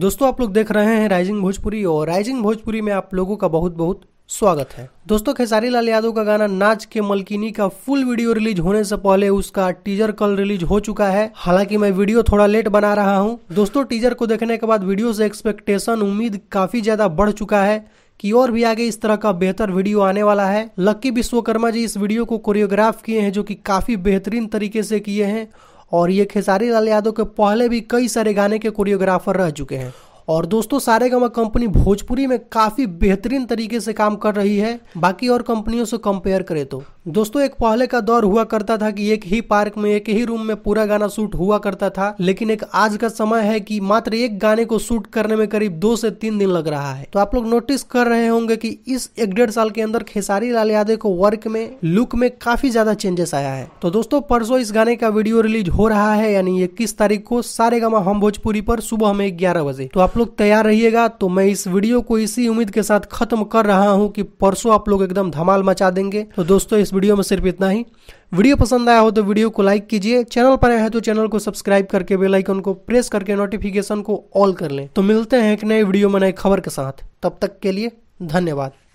दोस्तों आप लोग देख रहे हैं राइजिंग भोजपुरी और राइजिंग भोजपुरी में आप लोगों का बहुत बहुत स्वागत है दोस्तों खेसारी लाल यादव का गाना नाच के मलकिनी का फुल वीडियो रिलीज होने से पहले उसका टीजर कल रिलीज हो चुका है हालांकि मैं वीडियो थोड़ा लेट बना रहा हूं दोस्तों टीजर को देखने के बाद वीडियो से एक्सपेक्टेशन उम्मीद काफी ज्यादा बढ़ चुका है कि और भी आगे इस तरह का बेहतर वीडियो आने वाला है लक्की विश्वकर्मा जी इस वीडियो को कोरियोग्राफ किए हैं जो कि काफी बेहतरीन तरीके से किए हैं और ये खेसारी लाल यादव के पहले भी कई सारे गाने के कोरियोग्राफर रह चुके हैं और दोस्तों सारे गमा कंपनी भोजपुरी में काफ़ी बेहतरीन तरीके से काम कर रही है बाकी और कंपनियों से कंपेयर करें तो दोस्तों एक पहले का दौर हुआ करता था कि एक ही पार्क में एक ही रूम में पूरा गाना शूट हुआ करता था लेकिन एक आज का समय है कि मात्र एक गाने को शूट करने में करीब दो से तीन दिन लग रहा है तो आप लोग नोटिस कर रहे होंगे कि इस एक डेढ़ साल के अंदर खेसारी लाल यादव को वर्क में लुक में काफी ज्यादा चेंजेस आया है तो दोस्तों परसों इस गाने का वीडियो रिलीज हो रहा है यानी इक्कीस तारीख को सारे गा हम भोजपुरी पर सुबह में ग्यारह बजे तो आप लोग तैयार रहिएगा तो मैं इस वीडियो को इसी उम्मीद के साथ खत्म कर रहा हूँ की परसों आप लोग एकदम धमाल मचा देंगे तो दोस्तों इस वीडियो में सिर्फ इतना ही वीडियो पसंद आया हो तो वीडियो को लाइक कीजिए चैनल पर आया है तो चैनल को सब्सक्राइब करके बेल आइकन को प्रेस करके नोटिफिकेशन को ऑल कर लें तो मिलते हैं एक नए वीडियो में नए खबर के साथ तब तक के लिए धन्यवाद